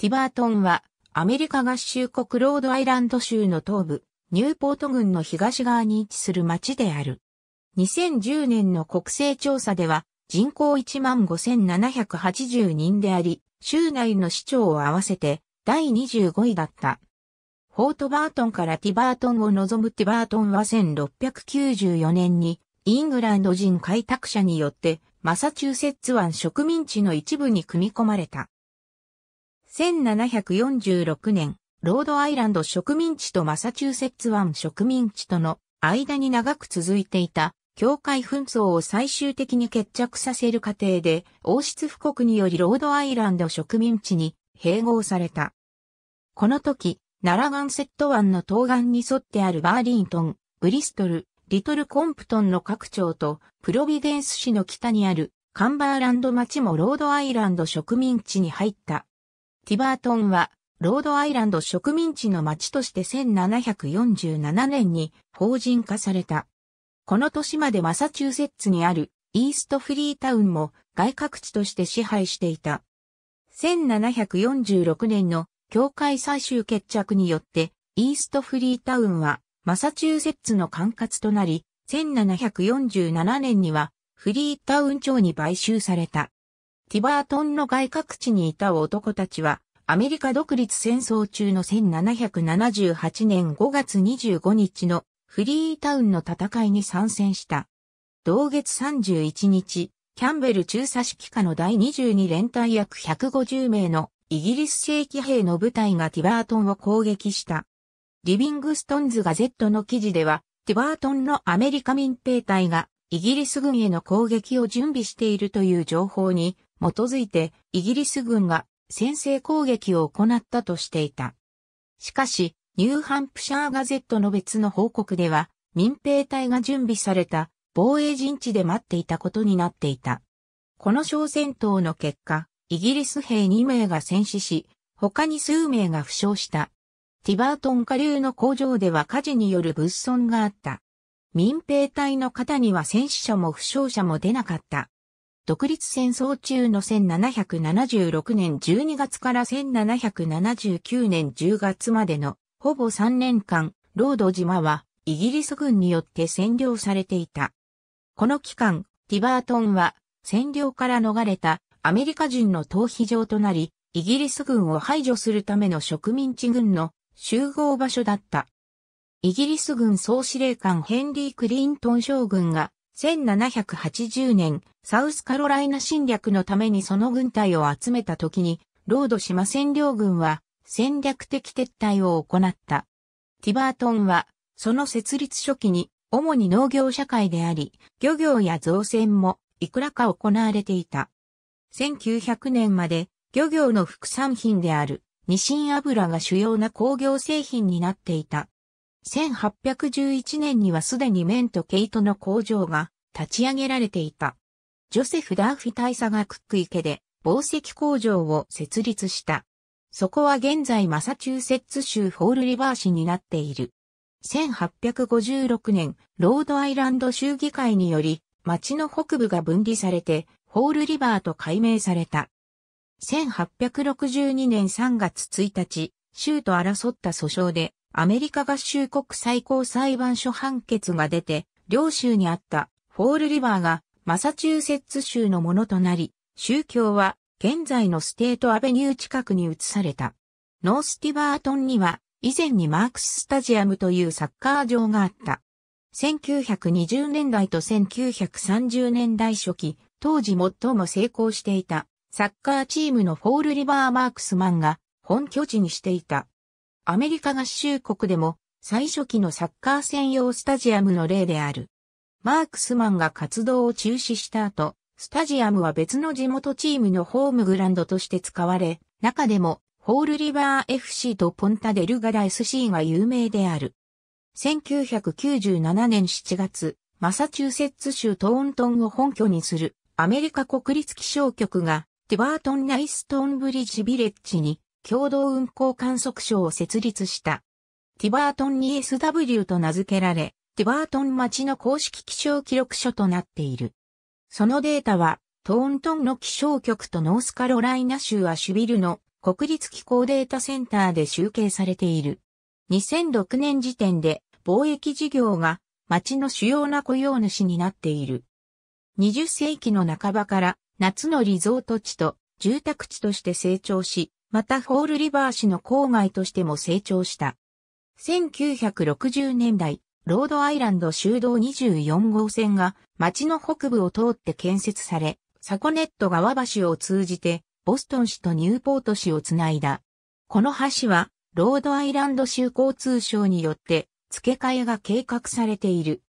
ティバートンは、アメリカ合衆国ロードアイランド州の東部、ニューポート郡の東側に位置する町である。2010年の国勢調査では、人口15,780人であり、州内の市長を合わせて第25位だった。フォートバートンからティバートンを望むティバートンは1694年にイングランド人開拓者によってマサチューセッツ湾植民地の一部に組み込まれた。1746年、ロードアイランド植民地とマサチューセッツ湾植民地との間に長く続いていた境界紛争を最終的に決着させる過程で、王室布告によりロードアイランド植民地に併合された。この時、奈良ンセット湾の東岸に沿ってあるバーリントン、ブリストル、リトルコンプトンの各町と、プロビデンス市の北にあるカンバーランド町もロードアイランド植民地に入った。ティバートンは、ロードアイランド植民地の町として1747年に法人化された。この年までマサチューセッツにあるイーストフリータウンも外郭地として支配していた。1746年の境界最終決着によってイーストフリータウンはマサチューセッツの管轄となり、1747年にはフリータウン町に買収された。ティバートンの外郭地にいた男たちは、アメリカ独立戦争中の1778年5月25日のフリータウンの戦いに参戦した。同月31日、キャンベル中佐指揮下の第22連隊約150名のイギリス正規兵の部隊がティバートンを攻撃した。リビングストンズガゼットの記事では、ティバートンのアメリカ民兵隊がイギリス軍への攻撃を準備しているという情報にづいてイギリス軍が先制攻撃を行ったとしていた。しかし、ニューハンプシャーガゼットの別の報告では、民兵隊が準備された防衛陣地で待っていたことになっていた。この小戦闘の結果、イギリス兵2名が戦死し、他に数名が負傷した。ティバートン下流の工場では火事による物損があった。民兵隊の方には戦死者も負傷者も出なかった。独立戦争中の1776年12月から1779年10月までのほぼ3年間、ロード島はイギリス軍によって占領されていた。この期間、ティバートンは占領から逃れたアメリカ人の逃避場となり、イギリス軍を排除するための植民地軍の集合場所だった。イギリス軍総司令官ヘンリー・クリントン将軍が1780年、サウスカロライナ侵略のためにその軍隊を集めた時に、ロード島占領軍は戦略的撤退を行った。ティバートンは、その設立初期に、主に農業社会であり、漁業や造船も、いくらか行われていた。1900年まで、漁業の副産品である、ニシン油が主要な工業製品になっていた。1811年にはすでに綿と毛糸の工場が立ち上げられていた。ジョセフ・ダーフィ大佐がクック池で宝石工場を設立した。そこは現在マサチューセッツ州ホールリバー市になっている。1856年、ロードアイランド州議会により、町の北部が分離されて、ホールリバーと改名された。1862年3月1日、州と争った訴訟で、アメリカ合衆国最高裁判所判決が出て、両州にあったフォールリバーがマサチューセッツ州のものとなり、宗教は現在のステートアベニュー近くに移された。ノースティバートンには以前にマークススタジアムというサッカー場があった。1920年代と1930年代初期、当時最も成功していたサッカーチームのフォールリバーマークスマンが本拠地にしていた。アメリカ合衆国でも最初期のサッカー専用スタジアムの例である。マークスマンが活動を中止した後、スタジアムは別の地元チームのホームグランドとして使われ、中でもホールリバー FC とポンタデルガダ SC が有名である。1997年7月、マサチューセッツ州トーントンを本拠にするアメリカ国立気象局がティバートンナイストーンブリッジビレッジに共同運行観測所を設立した。ティバートン 2SW と名付けられ、ティバートン町の公式気象記録所となっている。そのデータは、トーントンの気象局とノースカロライナ州アシュビルの国立気候データセンターで集計されている。2006年時点で貿易事業が町の主要な雇用主になっている。20世紀の半ばから夏のリゾート地と住宅地として成長し、またホールリバー市の郊外としても成長した。1960年代、ロードアイランド修道24号線が町の北部を通って建設され、サコネット川橋を通じてボストン市とニューポート市をつないだ。この橋はロードアイランド州交通省によって付け替えが計画されている。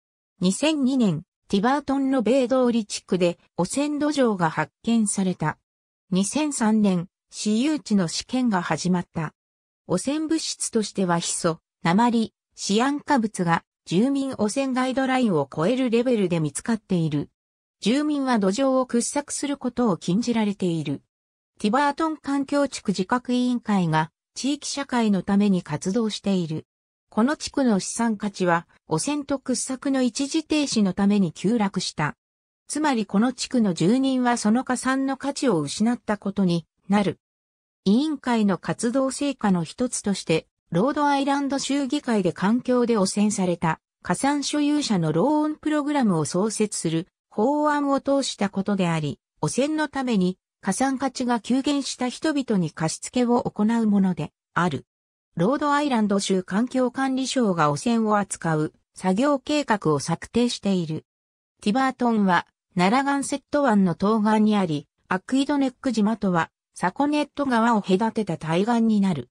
2002年、ティバートンの米通り地区で汚染土壌が発見された。2003年、私有地の試験が始まった。汚染物質としてはヒ素、鉛、シアン化物が住民汚染ガイドラインを超えるレベルで見つかっている。住民は土壌を掘削することを禁じられている。ティバートン環境地区自覚委員会が地域社会のために活動している。この地区の資産価値は汚染と掘削の一時停止のために急落した。つまりこの地区の住人はその加算の価値を失ったことになる。委員会の活動成果の一つとして、ロードアイランド州議会で環境で汚染された加算所有者のローンプログラムを創設する法案を通したことであり、汚染のために加算価値が急減した人々に貸付を行うものである。ロードアイランド州環境管理省が汚染を扱う作業計画を策定している。ティバートンは、ナラガンセット湾の東岸にあり、アクイドネック島とはサコネット川を隔てた対岸になる。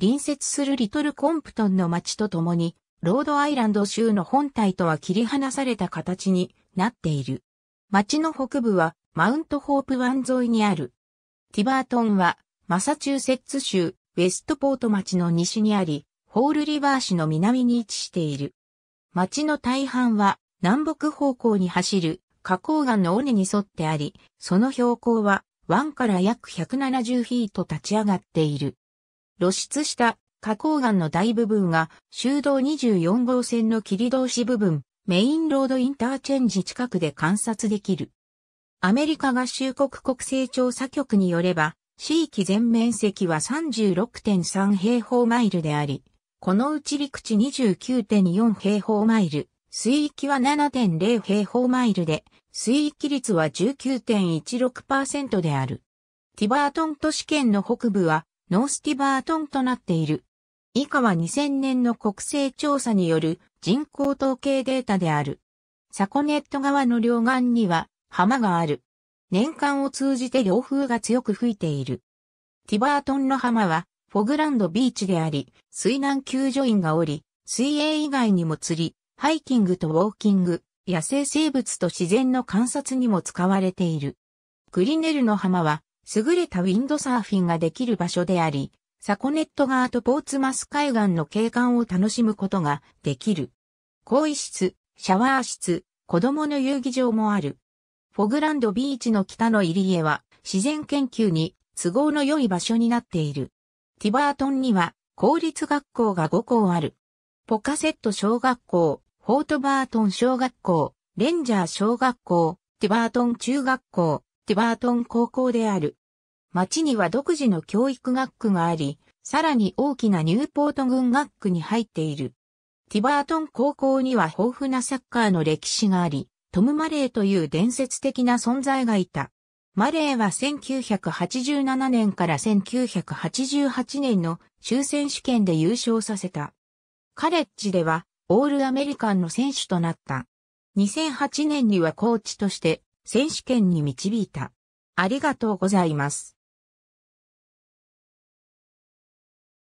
隣接するリトルコンプトンの町とともに、ロードアイランド州の本体とは切り離された形になっている。町の北部はマウントホープ湾沿いにある。ティバートンはマサチューセッツ州ウェストポート町の西にあり、ホールリバー市の南に位置している。町の大半は南北方向に走る花崗岩の尾根に沿ってあり、その標高は湾から約170フィート立ち上がっている。露出した花崗岩の大部分が修道24号線の切り通し部分、メインロードインターチェンジ近くで観察できる。アメリカ合衆国国勢調査局によれば、地域全面積は36.3平方マイルであり、このうち陸地29.4平方マイル、水域は7.0平方マイルで、水域率は19.16%である。ティバートン都市圏の北部はノースティバートンとなっている。以下は2000年の国勢調査による人口統計データである。サコネット川の両岸には浜がある。年間を通じて洋風が強く吹いている。ティバートンの浜はフォグランドビーチであり、水難救助員がおり、水泳以外にも釣り、ハイキングとウォーキング、野生生物と自然の観察にも使われている。グリネルの浜は、優れたウィンドサーフィンができる場所であり、サコネット側とポーツマス海岸の景観を楽しむことができる。更衣室、シャワー室、子供の遊技場もある。フォグランドビーチの北の入り江は自然研究に都合の良い場所になっている。ティバートンには公立学校が5校ある。ポカセット小学校、フォートバートン小学校、レンジャー小学校、ティバートン中学校、ティバートン高校である。町には独自の教育学区があり、さらに大きなニューポート軍学区に入っている。ティバートン高校には豊富なサッカーの歴史があり、トム・マレーという伝説的な存在がいた。マレーは1987年から1988年の終戦試験で優勝させた。カレッジではオールアメリカンの選手となった。2008年にはコーチとして選手権に導いた。ありがとうございます。